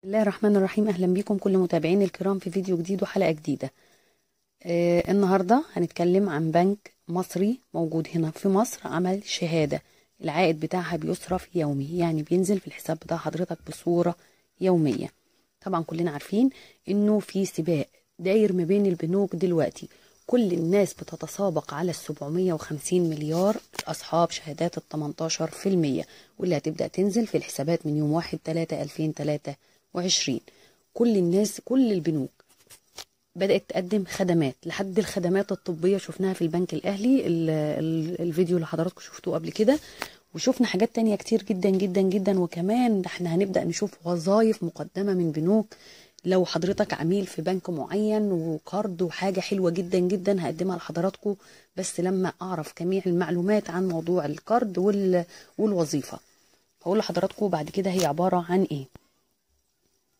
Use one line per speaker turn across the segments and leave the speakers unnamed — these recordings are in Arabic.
بسم الله الرحمن الرحيم اهلا بيكم كل متابعين الكرام في فيديو جديد وحلقه جديده آه النهارده هنتكلم عن بنك مصري موجود هنا في مصر عمل شهاده العائد بتاعها بيصرف يومي يعني بينزل في الحساب بتاع حضرتك بصوره يوميه طبعا كلنا عارفين انه في سباق داير ما بين البنوك دلوقتي كل الناس بتتسابق على ال 750 مليار اصحاب شهادات ال 18% واللي هتبدا تنزل في الحسابات من يوم 1 3 2023 وعشرين كل الناس كل البنوك بدأت تقدم خدمات لحد الخدمات الطبية شفناها في البنك الأهلي الفيديو اللي حضراتكم شفتوه قبل كده وشفنا حاجات تانية كتير جدا جدا جدا وكمان احنا هنبدأ نشوف وظائف مقدمة من بنوك لو حضرتك عميل في بنك معين وقرض وحاجة حلوة جدا جدا هقدمها لحضراتكم بس لما أعرف جميع المعلومات عن موضوع القرض والوظيفة هقول لحضراتكم بعد كده هي عبارة عن إيه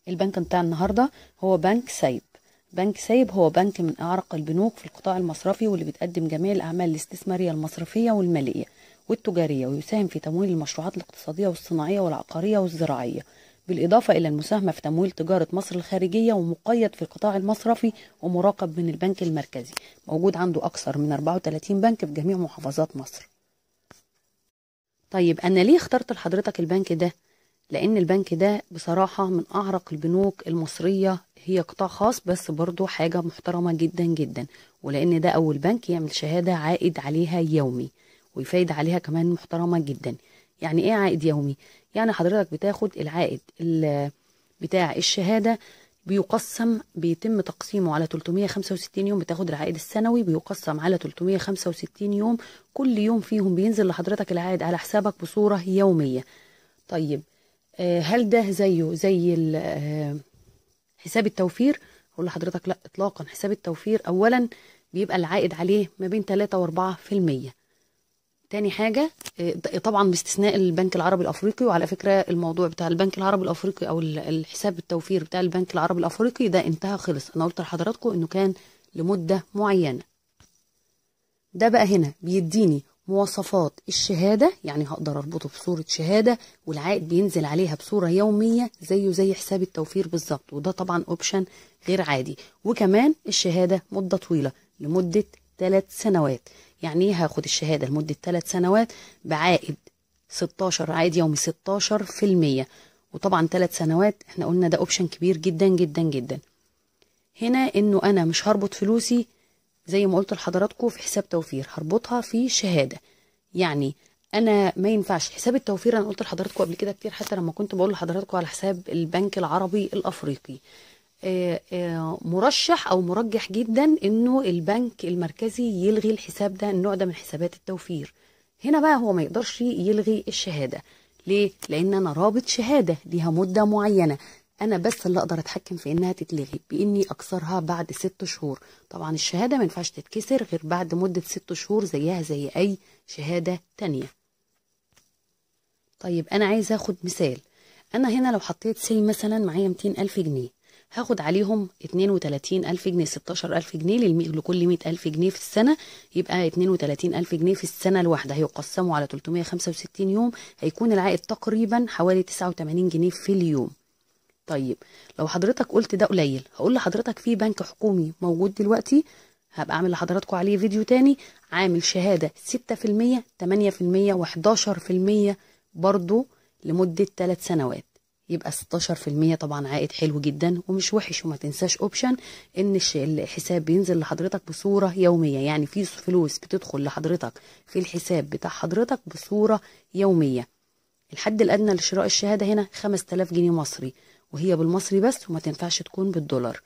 البنك بتاع النهارده هو بنك سايب بنك سايب هو بنك من أعرق البنوك في القطاع المصرفي واللي بتقدم جميع الأعمال الاستثمارية المصرفية والمالية والتجارية ويساهم في تمويل المشروعات الاقتصادية والصناعية والعقارية والزراعية بالإضافة إلى المساهمة في تمويل تجارة مصر الخارجية ومقيد في القطاع المصرفي ومراقب من البنك المركزي موجود عنده أكثر من 34 بنك في جميع محافظات مصر طيب أنا ليه اخترت لحضرتك البنك ده؟ لأن البنك ده بصراحة من أعرق البنوك المصرية هي قطاع خاص بس برضو حاجة محترمة جدا جدا ولأن ده أول بنك يعمل شهادة عائد عليها يومي ويفايد عليها كمان محترمة جدا يعني إيه عائد يومي؟ يعني حضرتك بتاخد العائد بتاع الشهادة بيقسم بيتم تقسيمه على 365 يوم بتاخد العائد السنوي بيقسم على 365 يوم كل يوم فيهم بينزل لحضرتك العائد على حسابك بصورة يومية طيب آه، هل ده زيه زي آه، حساب التوفير اقول لحضرتك لا اطلاقا حساب التوفير اولا بيبقى العائد عليه ما بين 3 و4% تاني حاجة آه، طبعا باستثناء البنك العربي الأفريقي وعلى فكرة الموضوع بتاع البنك العربي الأفريقي أو الحساب التوفير بتاع البنك العربي الأفريقي ده انتهى خلص أنا قلت لحضراتكم إنه كان لمدة معينة ده بقى هنا بيديني مواصفات الشهادة يعني هقدر أربطه بصورة شهادة والعائد بينزل عليها بصورة يومية زيه زي حساب التوفير بالظبط وده طبعا أوبشن غير عادي وكمان الشهادة مدة طويلة لمدة ثلاث سنوات يعني إيه هاخد الشهادة لمدة ثلاث سنوات بعائد 16 عائد يومي 16% وطبعا ثلاث سنوات احنا قلنا ده اوبشن كبير جدا جدا جدا هنا انه انا مش هربط فلوسي زي ما قلت لحضراتكم في حساب توفير هربطها في شهاده يعني انا ما ينفعش حساب التوفير انا قلت لحضراتكم قبل كده كتير حتى لما كنت بقول لحضراتكم على حساب البنك العربي الافريقي آه، آه، مرشح او مرجح جدا انه البنك المركزي يلغي الحساب ده النوع ده من حسابات التوفير هنا بقى هو ما يقدرش يلغي الشهاده ليه لان انا رابط شهاده ليها مده معينه انا بس اللي اقدر اتحكم في انها تتلغي باني اكسرها بعد ست شهور طبعا الشهاده ما ينفعش تتكسر غير بعد مده ست شهور زيها زي اي شهاده تانية طيب انا عايزه اخد مثال انا هنا لو حطيت سي مثلا معايا 200 الف جنيه هاخد عليهم 32 ألف جنيه 16 ألف جنيه لكل 100 ألف جنيه في السنة يبقى 32 ألف جنيه في السنة الواحدة هيقسموا على 365 يوم هيكون العائد تقريبا حوالي 89 جنيه في اليوم طيب لو حضرتك قلت ده قليل هقول لحضرتك في بنك حكومي موجود دلوقتي هبقى اعمل لحضراتكم عليه فيديو تاني عامل شهادة 6% 8% و11% برضو لمدة 3 سنوات يبقى 16% طبعا عائد حلو جدا ومش وحش وما تنساش اوبشن ان الحساب بينزل لحضرتك بصوره يوميه يعني في فلوس بتدخل لحضرتك في الحساب بتاع حضرتك بصوره يوميه الحد الادنى لشراء الشهاده هنا 5000 جنيه مصري وهي بالمصري بس وما تنفعش تكون بالدولار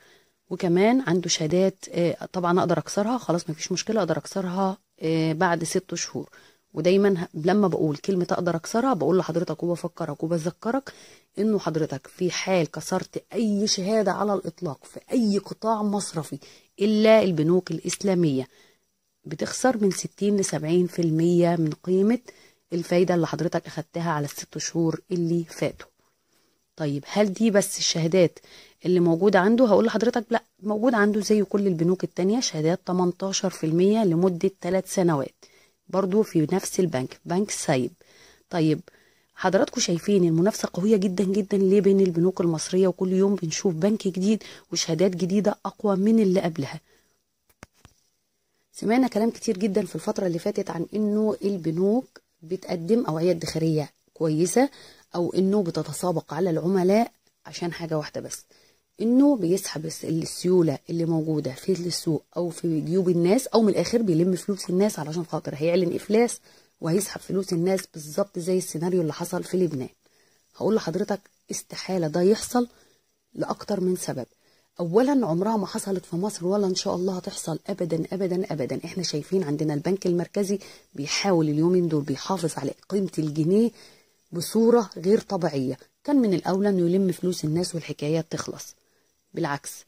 وكمان عنده شهادات آه، طبعا اقدر اكسرها خلاص مفيش مشكله اقدر اكسرها آه، بعد ست شهور ودايما لما بقول كلمه اقدر اكسرها بقول لحضرتك وبفكرك وبذكرك انه حضرتك في حال كسرت اي شهاده على الاطلاق في اي قطاع مصرفي الا البنوك الاسلاميه بتخسر من 60 ل 70% من قيمه الفايده اللي حضرتك اخدتها على الست شهور اللي فاتوا طيب هل دي بس الشهادات اللي موجودة عنده هقول لحضرتك لا موجود عنده زي كل البنوك التانية شهادات 18% لمدة 3 سنوات برضو في نفس البنك بنك سايب طيب حضراتكم شايفين المنافسة قوية جدا جدا ليه بين البنوك المصرية وكل يوم بنشوف بنك جديد وشهادات جديدة أقوى من اللي قبلها سمعنا كلام كتير جدا في الفترة اللي فاتت عن إنه البنوك بتقدم أوعية ادخارية كويسة او انه بتتسابق على العملاء عشان حاجه واحده بس انه بيسحب السيوله اللي موجوده في السوق او في جيوب الناس او من الاخر بيلم فلوس الناس علشان خاطر هيعلن افلاس وهيسحب فلوس الناس بالظبط زي السيناريو اللي حصل في لبنان هقول لحضرتك استحاله ده يحصل لاكتر من سبب اولا عمرها ما حصلت في مصر ولا ان شاء الله هتحصل ابدا ابدا ابدا احنا شايفين عندنا البنك المركزي بيحاول اليومين دول بيحافظ على قيمه الجنيه بصورة غير طبيعية كان من الأولى أنه يلم فلوس الناس والحكاية تخلص بالعكس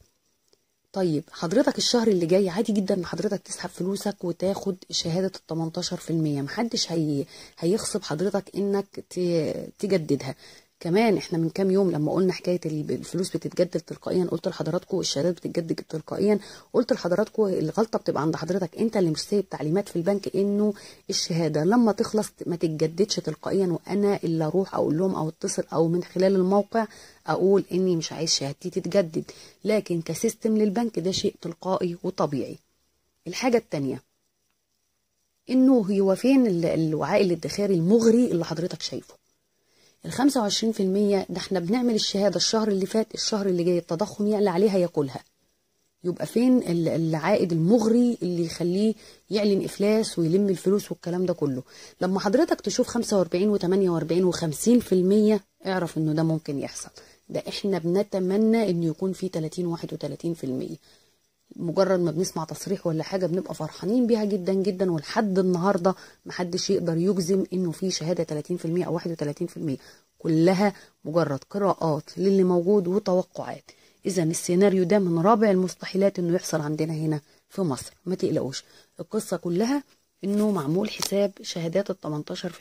طيب حضرتك الشهر اللي جاي عادي جدا ان حضرتك تسحب فلوسك وتاخد شهاده ال 18% محدش هي هيخصب حضرتك انك تجددها كمان احنا من كام يوم لما قلنا حكايه الفلوس بتتجدد تلقائيا قلت لحضراتكم الشهادات بتتجدد تلقائيا قلت لحضراتكم الغلطه بتبقى عند حضرتك انت اللي مش سايب تعليمات في البنك انه الشهاده لما تخلص ما تتجددش تلقائيا وانا اللي اروح اقول لهم او اتصل او من خلال الموقع اقول اني مش عايز شهادتي تتجدد لكن كسيستم للبنك ده شيء تلقائي وطبيعي الحاجه الثانيه انه هو فين الوعاء الادخاري المغري اللي حضرتك شايفه ال 25% ده احنا بنعمل الشهاده الشهر اللي فات الشهر اللي جاي التضخم يعلى عليها ياكلها يبقى فين العائد المغري اللي يخليه يعلن افلاس ويلم الفلوس والكلام ده كله لما حضرتك تشوف 45 و48 و50% اعرف انه ده ممكن يحصل ده احنا بنتمنى انه يكون في 30 31% مجرد ما بنسمع تصريح ولا حاجه بنبقى فرحانين بيها جدا جدا ولحد النهارده محدش يقدر يجزم انه في شهاده 30% او 31% كلها مجرد قراءات للي موجود وتوقعات اذا السيناريو ده من رابع المستحيلات انه يحصل عندنا هنا في مصر ما تقلقوش القصه كلها انه معمول حساب شهادات ال 18%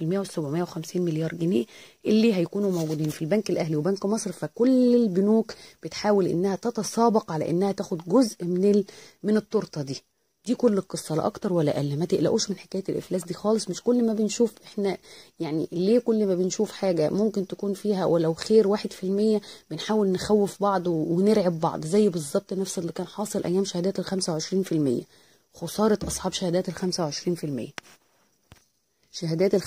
وال 750 مليار جنيه اللي هيكونوا موجودين في البنك الاهلي وبنك مصر فكل البنوك بتحاول انها تتسابق على انها تاخد جزء من من التورته دي دي كل القصه لا اكتر ولا اقل ما تقلقوش من حكايه الافلاس دي خالص مش كل ما بنشوف احنا يعني ليه كل ما بنشوف حاجه ممكن تكون فيها ولو خير واحد في المية بنحاول نخوف بعض ونرعب بعض زي بالظبط نفس اللي كان حاصل ايام شهادات ال 25% خسارة أصحاب شهادات ال 25% شهادات ال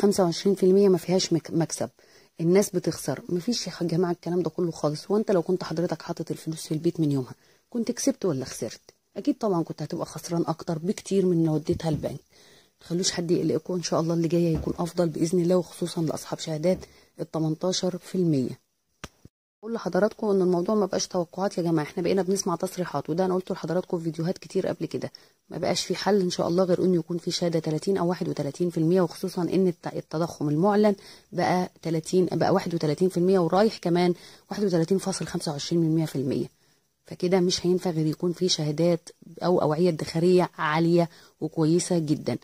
25% ما فيهاش مكسب الناس بتخسر مفيش يا جماعة الكلام ده كله خالص وانت لو كنت حضرتك حاطط الفلوس في البيت من يومها كنت كسبت ولا خسرت اكيد طبعا كنت هتبقى خسران اكتر بكتير من لو اديتها البنك تخلوش حد يقلقكم ان شاء الله اللي جايه يكون افضل باذن الله وخصوصا لاصحاب شهادات ال 18% اقول لحضراتكم ان الموضوع ما بقاش توقعات يا جماعه احنا بقينا بنسمع تصريحات وده انا قلته لحضراتكم في فيديوهات كتير قبل كده ما بقاش في حل ان شاء الله غير انه يكون في شهاده 30 او 31% وخصوصا ان التضخم المعلن بقى 30 بقى 31% ورايح كمان 31.25% فكده مش هينفع غير يكون في شهادات او اوعيه ادخاريه عاليه وكويسه جدا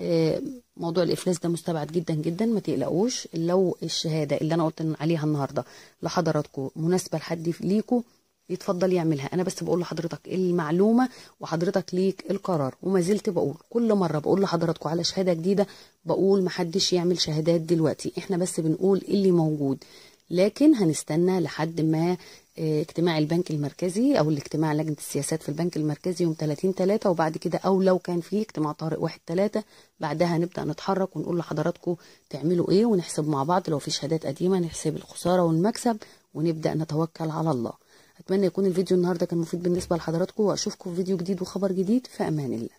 آه، موضوع الافلاس ده مستبعد جدا جدا ما تقلقوش لو الشهاده اللي انا قلت عليها النهارده لحضراتكم مناسبه لحد ليكم يتفضل يعملها انا بس بقول لحضرتك المعلومه وحضرتك ليك القرار وما زلت بقول كل مره بقول لحضراتكم على شهاده جديده بقول محدش يعمل شهادات دلوقتي احنا بس بنقول اللي موجود لكن هنستنى لحد ما آه، اجتماع البنك المركزي او الاجتماع لجنه السياسات في البنك المركزي يوم 30 3 وبعد كده او لو كان في اجتماع طارق 1 3 بعدها نبدا نتحرك ونقول لحضراتكم تعملوا ايه ونحسب مع بعض لو في شهادات قديمه نحسب الخساره والمكسب ونبدا نتوكل على الله اتمنى يكون الفيديو النهارده كان مفيد بالنسبه لحضراتكم واشوفكم في فيديو جديد وخبر جديد في امان الله